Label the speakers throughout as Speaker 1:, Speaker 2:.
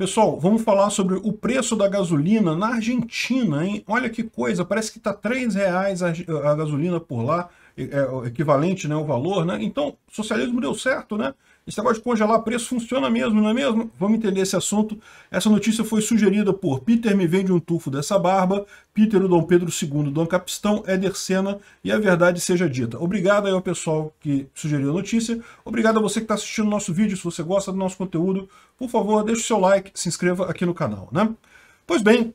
Speaker 1: Pessoal, vamos falar sobre o preço da gasolina na Argentina, hein? Olha que coisa, parece que está R$ reais a gasolina por lá é, é equivalente, né, o valor, né? Então, socialismo deu certo, né? Esse negócio de congelar preço funciona mesmo, não é mesmo? Vamos entender esse assunto. Essa notícia foi sugerida por Peter me vende um tufo dessa barba, Peter o Dom Pedro II, Dom Capistão, Éder Senna e a verdade seja dita. Obrigado aí ao pessoal que sugeriu a notícia. Obrigado a você que está assistindo o nosso vídeo. Se você gosta do nosso conteúdo, por favor, deixe o seu like, se inscreva aqui no canal, né? Pois bem,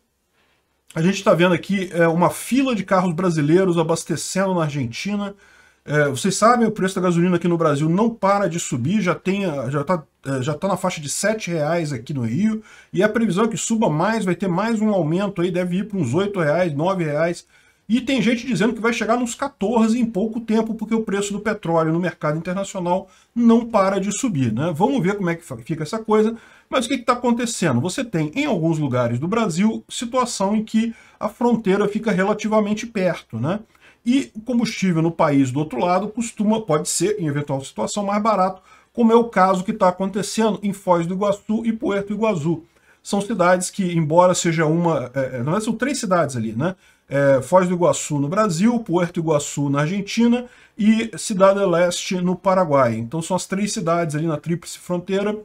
Speaker 1: a gente está vendo aqui é, uma fila de carros brasileiros abastecendo na Argentina. É, vocês sabem, o preço da gasolina aqui no Brasil não para de subir, já está já tá, é, já tá na faixa de R$ reais aqui no Rio, e é a previsão é que suba mais, vai ter mais um aumento aí, deve ir para uns R$ reais, R$ reais. E tem gente dizendo que vai chegar nos 14 em pouco tempo, porque o preço do petróleo no mercado internacional não para de subir. Né? Vamos ver como é que fica essa coisa. Mas o que está acontecendo? Você tem, em alguns lugares do Brasil, situação em que a fronteira fica relativamente perto, né? E o combustível no país do outro lado costuma, pode ser, em eventual situação, mais barato, como é o caso que está acontecendo em Foz do Iguaçu e Puerto Iguaçu. São cidades que, embora seja uma... É, é não são três cidades ali, né? É, Foz do Iguaçu no Brasil, Puerto Iguaçu na Argentina e Cidade Leste no Paraguai. Então são as três cidades ali na tríplice fronteira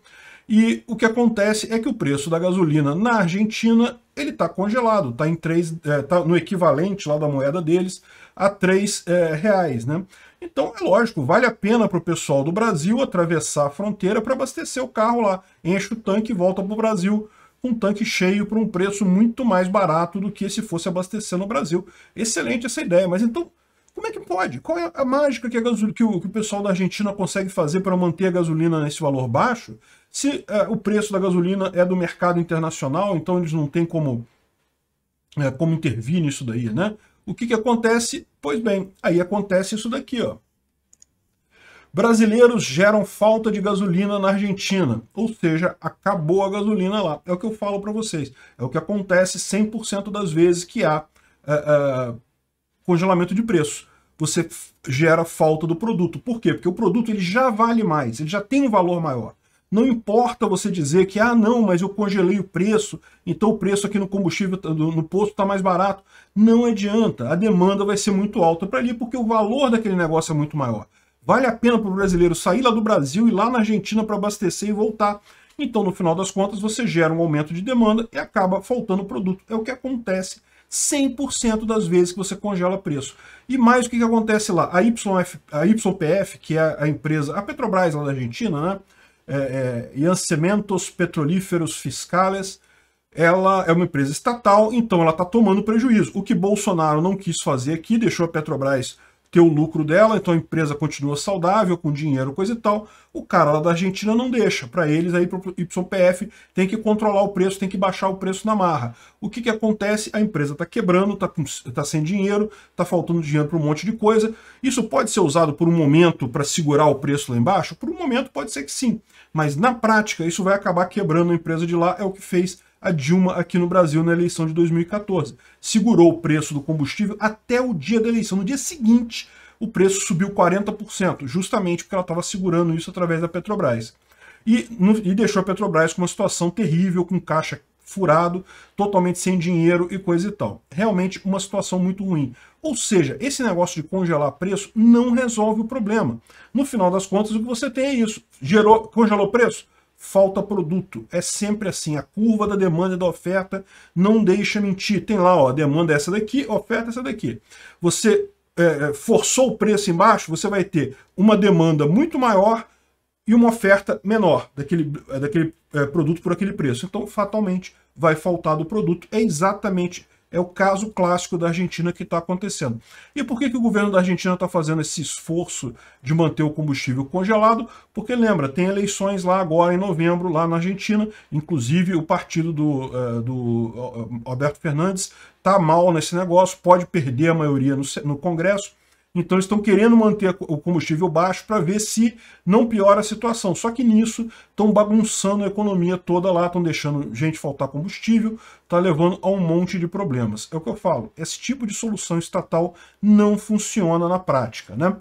Speaker 1: e o que acontece é que o preço da gasolina na Argentina ele está congelado, está em três, é, tá no equivalente lá da moeda deles a três é, reais, né? Então é lógico, vale a pena para o pessoal do Brasil atravessar a fronteira para abastecer o carro lá, enche o tanque e volta para o Brasil com um tanque cheio por um preço muito mais barato do que se fosse abastecer no Brasil. Excelente essa ideia, mas então como é que pode? Qual é a mágica que, a gasolina, que, o, que o pessoal da Argentina consegue fazer para manter a gasolina nesse valor baixo? Se é, o preço da gasolina é do mercado internacional, então eles não têm como, é, como intervir nisso daí, né? O que, que acontece? Pois bem, aí acontece isso daqui, ó. Brasileiros geram falta de gasolina na Argentina, ou seja, acabou a gasolina lá. É o que eu falo para vocês. É o que acontece 100% das vezes que há uh, uh, congelamento de preço você gera falta do produto. Por quê? Porque o produto ele já vale mais, ele já tem um valor maior. Não importa você dizer que, ah, não, mas eu congelei o preço, então o preço aqui no combustível, tá, no posto está mais barato. Não adianta, a demanda vai ser muito alta para ali, porque o valor daquele negócio é muito maior. Vale a pena para o brasileiro sair lá do Brasil e lá na Argentina para abastecer e voltar. Então, no final das contas, você gera um aumento de demanda e acaba faltando produto. É o que acontece 100% das vezes que você congela preço. E mais o que, que acontece lá? A, YF, a YPF, que é a empresa, a Petrobras lá da Argentina, né? É, é, Petrolíferos Fiscales, ela é uma empresa estatal, então ela está tomando prejuízo. O que Bolsonaro não quis fazer aqui, deixou a Petrobras ter o lucro dela, então a empresa continua saudável, com dinheiro, coisa e tal. O cara lá da Argentina não deixa. Para eles, aí pro YPF tem que controlar o preço, tem que baixar o preço na marra. O que, que acontece? A empresa está quebrando, está tá sem dinheiro, está faltando dinheiro para um monte de coisa. Isso pode ser usado por um momento para segurar o preço lá embaixo? Por um momento pode ser que sim. Mas na prática, isso vai acabar quebrando a empresa de lá, é o que fez a Dilma aqui no Brasil na eleição de 2014. Segurou o preço do combustível até o dia da eleição. No dia seguinte, o preço subiu 40%, justamente porque ela estava segurando isso através da Petrobras. E, no, e deixou a Petrobras com uma situação terrível, com caixa furado, totalmente sem dinheiro e coisa e tal. Realmente uma situação muito ruim. Ou seja, esse negócio de congelar preço não resolve o problema. No final das contas, o que você tem é isso. Gerou, congelou preço? falta produto. É sempre assim, a curva da demanda e da oferta não deixa mentir. Tem lá, ó, demanda é essa daqui, oferta é essa daqui. Você é, é, forçou o preço embaixo, você vai ter uma demanda muito maior e uma oferta menor daquele, daquele é, produto por aquele preço. Então, fatalmente, vai faltar do produto. É exatamente é o caso clássico da Argentina que está acontecendo. E por que, que o governo da Argentina está fazendo esse esforço de manter o combustível congelado? Porque, lembra, tem eleições lá agora em novembro, lá na Argentina, inclusive o partido do, eh, do eh, Alberto Fernandes está mal nesse negócio, pode perder a maioria no, no Congresso, então estão querendo manter o combustível baixo para ver se não piora a situação. Só que nisso estão bagunçando a economia toda lá, estão deixando gente faltar combustível, está levando a um monte de problemas. É o que eu falo, esse tipo de solução estatal não funciona na prática. Né?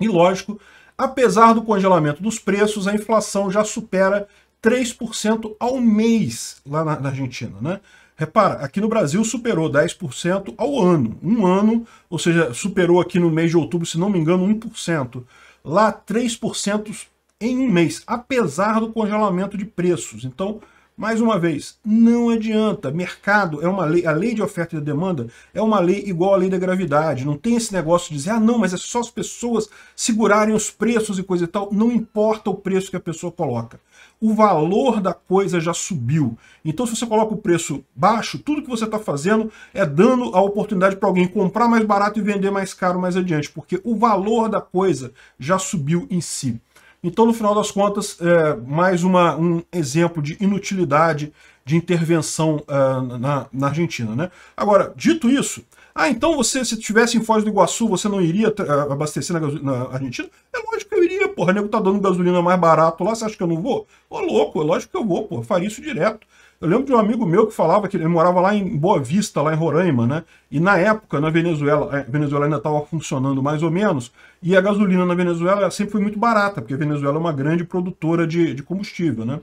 Speaker 1: E lógico, apesar do congelamento dos preços, a inflação já supera 3% ao mês lá na, na Argentina. Né? Repara, aqui no Brasil superou 10% ao ano. Um ano, ou seja, superou aqui no mês de outubro, se não me engano, 1%. Lá, 3% em um mês, apesar do congelamento de preços. Então, mais uma vez, não adianta. Mercado é uma lei, a lei de oferta e de demanda é uma lei igual à lei da gravidade. Não tem esse negócio de dizer, ah, não, mas é só as pessoas segurarem os preços e coisa e tal. Não importa o preço que a pessoa coloca o valor da coisa já subiu. Então, se você coloca o preço baixo, tudo que você está fazendo é dando a oportunidade para alguém comprar mais barato e vender mais caro mais adiante, porque o valor da coisa já subiu em si. Então, no final das contas, é mais uma, um exemplo de inutilidade de intervenção é, na, na, Argentina. Né? Agora, dito isso, ah, então você, se estivesse em Foz do Iguaçu, você não iria é, abastecer na, na Argentina? É lógico que porra. O nego tá dando gasolina mais barato lá, você acha que eu não vou? Ô, louco, é lógico que eu vou, porra. Faria isso direto. Eu lembro de um amigo meu que falava que ele morava lá em Boa Vista, lá em Roraima, né? E na época, na Venezuela, a é, Venezuela ainda estava funcionando mais ou menos, e a gasolina na Venezuela sempre foi muito barata, porque a Venezuela é uma grande produtora de, de combustível, né?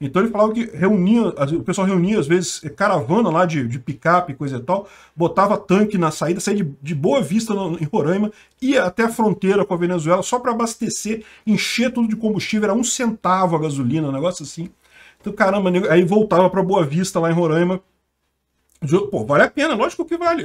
Speaker 1: Então ele falava que reunia, o pessoal reunia, às vezes, caravana lá de, de picape, coisa e tal, botava tanque na saída, saía de, de Boa Vista, no, em Roraima, ia até a fronteira com a Venezuela só para abastecer, encher tudo de combustível, era um centavo a gasolina, um negócio assim. Então, caramba, aí voltava para Boa Vista, lá em Roraima, Pô, vale a pena, lógico que vale.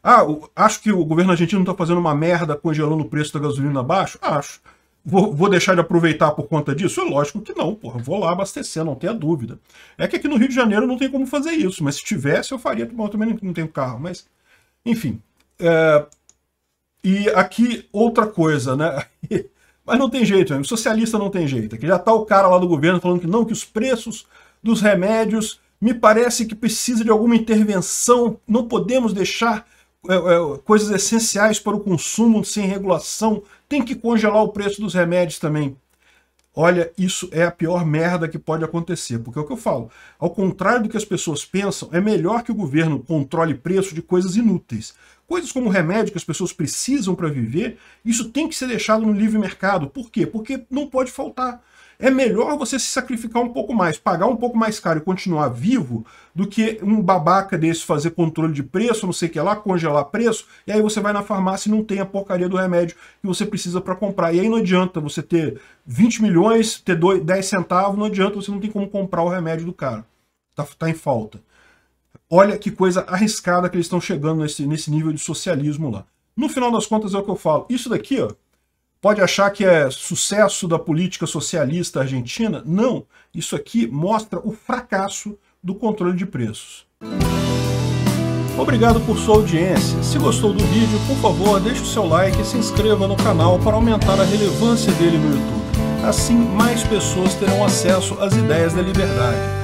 Speaker 1: Ah, acho que o governo argentino está fazendo uma merda congelando o preço da gasolina abaixo? Acho. Vou, vou, deixar de aproveitar por conta disso? É lógico que não, porra. Vou lá abastecer, não tenha dúvida. É que aqui no Rio de Janeiro não tem como fazer isso, mas se tivesse eu faria. Bom, eu também não tenho carro, mas... Enfim. É... E aqui, outra coisa, né? mas não tem jeito, o socialista não tem jeito. Aqui já tá o cara lá do governo falando que não, que os preços dos remédios me parece que precisa de alguma intervenção. Não podemos deixar é, é, coisas essenciais para o consumo sem regulação tem que congelar o preço dos remédios também. Olha, isso é a pior merda que pode acontecer, porque é o que eu falo. Ao contrário do que as pessoas pensam, é melhor que o governo controle preço de coisas inúteis. Coisas como remédio que as pessoas precisam para viver, isso tem que ser deixado no livre mercado. Por quê? Porque não pode faltar é melhor você se sacrificar um pouco mais, pagar um pouco mais caro e continuar vivo do que um babaca desse fazer controle de preço, não sei o que lá, congelar preço, e aí você vai na farmácia e não tem a porcaria do remédio que você precisa para comprar. E aí não adianta você ter 20 milhões, ter 10 centavos, não adianta, você não tem como comprar o remédio do cara. Tá, tá em falta. Olha que coisa arriscada que eles estão chegando nesse, nesse nível de socialismo lá. No final das contas é o que eu falo. Isso daqui, ó, Pode achar que é sucesso da política socialista argentina? Não. Isso aqui mostra o fracasso do controle de preços. Obrigado por sua audiência. Se gostou do vídeo, por favor, deixe o seu like e se inscreva no canal para aumentar a relevância dele no YouTube. Assim, mais pessoas terão acesso às ideias da liberdade